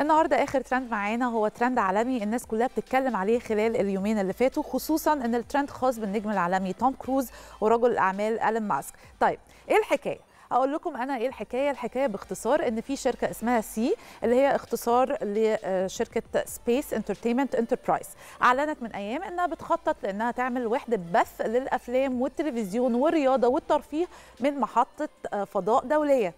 النهارده اخر ترند معانا هو ترند عالمي الناس كلها بتتكلم عليه خلال اليومين اللي فاتوا خصوصا ان الترند خاص بالنجم العالمي توم كروز ورجل الاعمال الين ماسك طيب ايه الحكايه اقول لكم انا ايه الحكايه الحكايه باختصار ان في شركه اسمها سي اللي هي اختصار لشركه سبيس انترتينمنت انتربرايز اعلنت من ايام انها بتخطط لانها تعمل وحده بث للافلام والتلفزيون والرياضه والترفيه من محطه آه، فضاء دوليه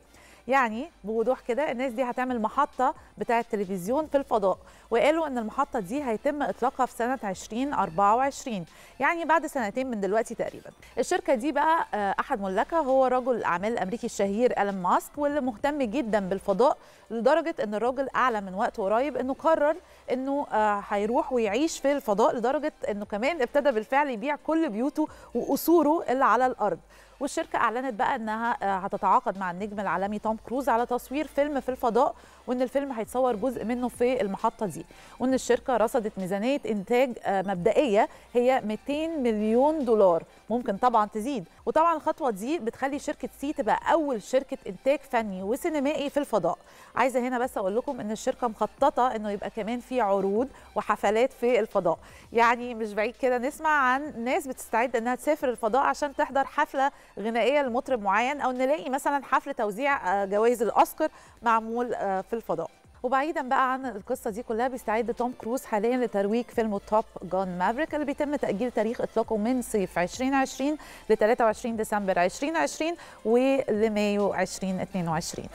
يعني بوضوح كده الناس دي هتعمل محطه بتاعه تلفزيون في الفضاء وقالوا ان المحطه دي هيتم اطلاقها في سنه 2024 يعني بعد سنتين من دلوقتي تقريبا الشركه دي بقى آه، احد ملاكها هو رجل الاعمال الامريكي الشهير ألم ماسك واللي مهتم جدا بالفضاء لدرجه ان الراجل اعلن من وقت قريب انه قرر انه آه، هيروح ويعيش في الفضاء لدرجه انه كمان ابتدى بالفعل يبيع كل بيوته وقصوره اللي على الارض والشركه اعلنت بقى انها آه، هتتعاقد مع النجم العالمي توم كروز على تصوير فيلم في الفضاء وان الفيلم هيتصور جزء منه في المحطه دي وان الشركه رصدت ميزانيه انتاج آه، مبدئيه هي 200 مليون دولار ممكن طبعا تزيد وطبعا الخطوه دي بتخلي شركه سي تبقى اول شركه انتاج فني وسينمائي في الفضاء عايزه هنا بس اقول لكم ان الشركه مخططه انه يبقى كمان في عروض وحفلات في الفضاء يعني مش بعيد كده نسمع عن ناس بتستعد انها تسافر الفضاء عشان تحضر حفله غنائيه لمطرب معين او نلاقي مثلا حفل توزيع آه، جوائز الاوسكار معمول آه، في الفضاء وبعيدا بقى عن القصه دي كلها بيستعد توم كروز حاليا لترويج فيلم توب جون مافريك اللي بيتم تاجيل تاريخ اطلاقه من صيف 2020 ل 23 ديسمبر 2020 ولمايو 2022